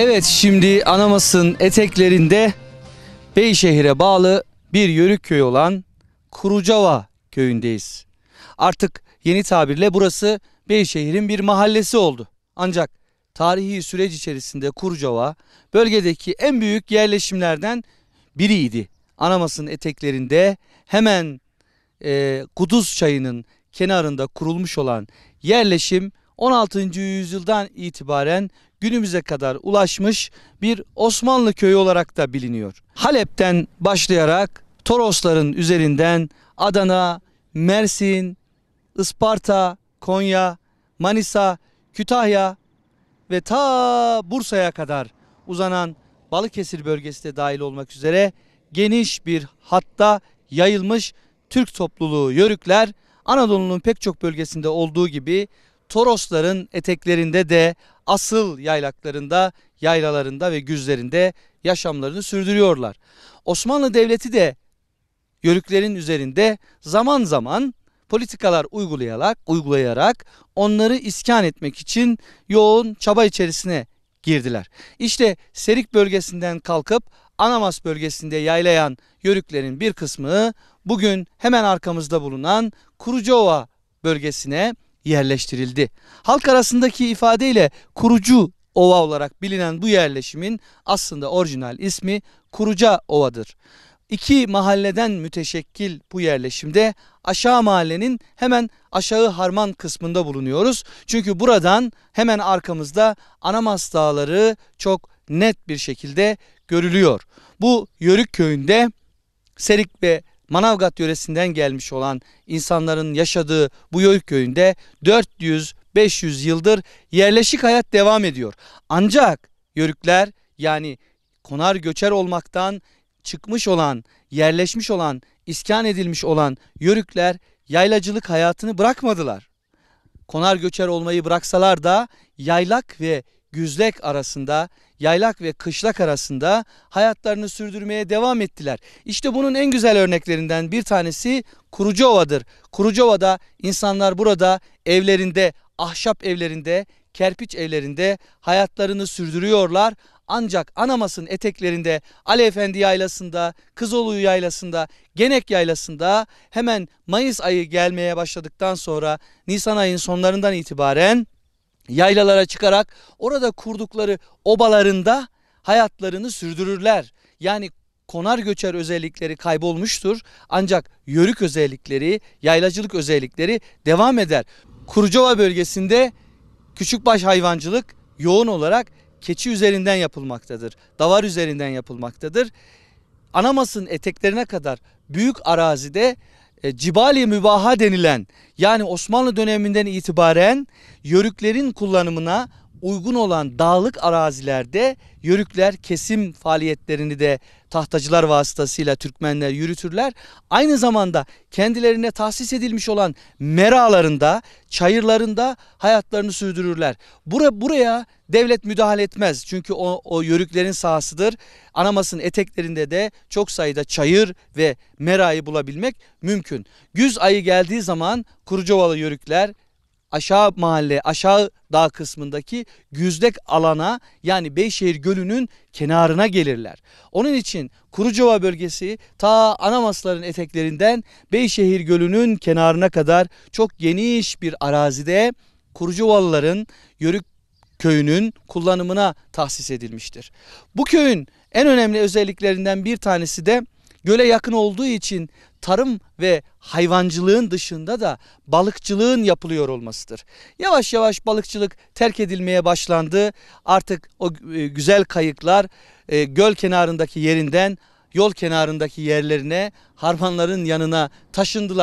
Evet şimdi Anamas'ın eteklerinde Beyşehir'e bağlı bir yörük köy olan Kurucava köyündeyiz. Artık yeni tabirle burası Beyşehir'in bir mahallesi oldu. Ancak tarihi süreç içerisinde Kurucava bölgedeki en büyük yerleşimlerden biriydi. Anamas'ın eteklerinde hemen e, Kuduz çayının kenarında kurulmuş olan yerleşim 16. yüzyıldan itibaren günümüze kadar ulaşmış bir Osmanlı köyü olarak da biliniyor. Halep'ten başlayarak Torosların üzerinden Adana, Mersin, Isparta, Konya, Manisa, Kütahya ve ta Bursa'ya kadar uzanan Balıkesir bölgesi de dahil olmak üzere geniş bir hatta yayılmış Türk topluluğu Yörükler Anadolu'nun pek çok bölgesinde olduğu gibi Torosların eteklerinde de asıl yaylaklarında, yaylalarında ve güzlerinde yaşamlarını sürdürüyorlar. Osmanlı Devleti de yörüklerin üzerinde zaman zaman politikalar uygulayarak, uygulayarak onları iskan etmek için yoğun çaba içerisine girdiler. İşte Serik bölgesinden kalkıp Anamas bölgesinde yaylayan yörüklerin bir kısmı bugün hemen arkamızda bulunan Kurucova bölgesine yerleştirildi. Halk arasındaki ifadeyle kurucu ova olarak bilinen bu yerleşimin aslında orijinal ismi Kuruca Ova'dır. İki mahalleden müteşekkil bu yerleşimde aşağı mahallenin hemen aşağı harman kısmında bulunuyoruz. Çünkü buradan hemen arkamızda Anamas Dağları çok net bir şekilde görülüyor. Bu Yörük köyünde Serik ve Manavgat yöresinden gelmiş olan insanların yaşadığı bu yörük köyünde 400-500 yıldır yerleşik hayat devam ediyor. Ancak yörükler yani konar göçer olmaktan çıkmış olan, yerleşmiş olan, iskan edilmiş olan yörükler yaylacılık hayatını bırakmadılar. Konar göçer olmayı bıraksalar da yaylak ve güzlek arasında, yaylak ve kışlak arasında hayatlarını sürdürmeye devam ettiler. İşte bunun en güzel örneklerinden bir tanesi Kurucuova'dır. Kurucuova'da insanlar burada evlerinde, ahşap evlerinde, kerpiç evlerinde hayatlarını sürdürüyorlar. Ancak Anamas'ın eteklerinde, Ali Efendi yaylasında, Kızoluyu yaylasında, Genek yaylasında hemen Mayıs ayı gelmeye başladıktan sonra Nisan ayın sonlarından itibaren yaylalara çıkarak orada kurdukları obalarında hayatlarını sürdürürler. Yani konar göçer özellikleri kaybolmuştur ancak yörük özellikleri, yaylacılık özellikleri devam eder. Kurucova bölgesinde küçükbaş hayvancılık yoğun olarak keçi üzerinden yapılmaktadır. Davar üzerinden yapılmaktadır. Anamas'ın eteklerine kadar büyük arazide e, cibali mübaha denilen yani Osmanlı döneminden itibaren yörüklerin kullanımına uygun olan dağlık arazilerde yörükler kesim faaliyetlerini de tahtacılar vasıtasıyla Türkmenler yürütürler. Aynı zamanda kendilerine tahsis edilmiş olan meralarında, çayırlarında hayatlarını sürdürürler. Bura, buraya devlet müdahale etmez. Çünkü o, o yörüklerin sahasıdır. Anamasın eteklerinde de çok sayıda çayır ve merayı bulabilmek mümkün. Güz ayı geldiği zaman Kurucovalı yörükler aşağı mahalle aşağı dağ kısmındaki güzdek alana yani Beyşehir Gölü'nün kenarına gelirler. Onun için Kurucova bölgesi ta Anamasların eteklerinden Beyşehir Gölü'nün kenarına kadar çok geniş bir arazide Kurucovalıların Yörük köyünün kullanımına tahsis edilmiştir. Bu köyün en önemli özelliklerinden bir tanesi de göle yakın olduğu için tarım ve hayvancılığın dışında da balıkçılığın yapılıyor olmasıdır. Yavaş yavaş balıkçılık terk edilmeye başlandı. Artık o e, güzel kayıklar e, göl kenarındaki yerinden yol kenarındaki yerlerine harmanların yanına taşındılar.